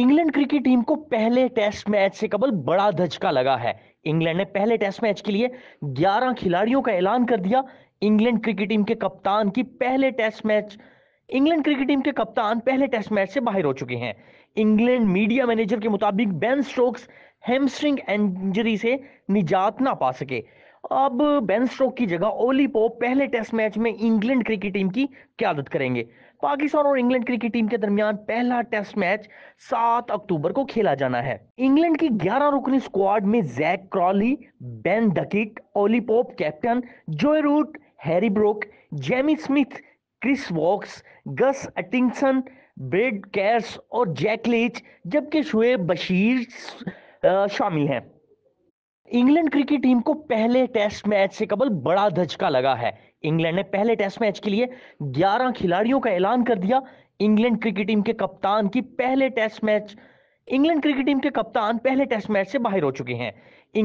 England cricket team को पहले test match से कबल बड़ा धचका लगा है इंग्लैंड ने पहले टेस्ट मैच के लिए 11 खिलाड़ियों का ऐलान कर दिया इंग्लैंड क्रिकेट टीम के कप्तान की पहले test match England cricket team के कप्तान पहले टेस्ट मैच से बाहर हो चुके हैं इंग्लैंड मीडिया मैनेजर के मुताबिक बेन स्टोक्स हेमस्ट्रिंग इंजरी से निजात ना पा सके अब बेन स्ट्रोक की जगह ओली पोप पहले टेस्ट मैच में इंग्लैंड क्रिकेट टीम की क्यादत करेंगे पाकिस्तान और इंग्लैंड क्रिकेट टीम के दरमियान पहला टेस्ट मैच 7 अक्टूबर को खेला जाना है इंग्लैंड की 11 रुकनी स्क्वाड में Jack Crawley Ben Duckett Ollie Pope captain Joe Root Harry Brook Jamie Smith Chris Woakes Gus Atkinson Brydon Carse और जैक लीच जबकि शुएब बशीर शामिल हैं इंग्लैंड क्रिकेट टीम को पहले टेस्ट मैच से कबल बड़ा धचका लगा है इंग्लैंड ने पहले टेस्ट मैच के लिए 11 खिलाड़ियों का ऐलान कर दिया इंग्लैंड क्रिकेट टीम के कप्तान की पहले test match England cricket team के कप्तान पहले टेस्ट मैच से बाहर हो चुके हैं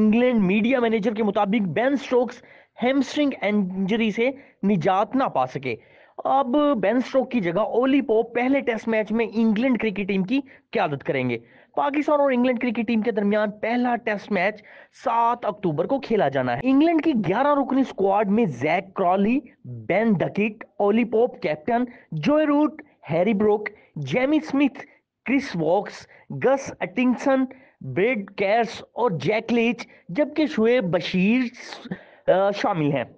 इंग्लैंड मीडिया मैनेजर के मुताबिक बेन स्टोक्स हेमस्ट्रिंग इंजरी से निजात ना पा सके अब बेन स्ट्रोक की जगह ओली पोप पहले टेस्ट मैच में इंग्लैंड क्रिकेट टीम की क्यादत करेंगे पाकिस्तान और इंग्लैंड क्रिकेट टीम के दरमियान पहला टेस्ट मैच 7 अक्टूबर को खेला जाना है इंग्लैंड की 11 रुकनी स्क्वाड में Jack Crawley Ben Duckett Ollie Pope captain Joe Root Harry Brook Jamie Smith Chris Woakes Gus Atkinson Brydon Carse और जैक लीच जबकि शुएब बशीर शामिल हैं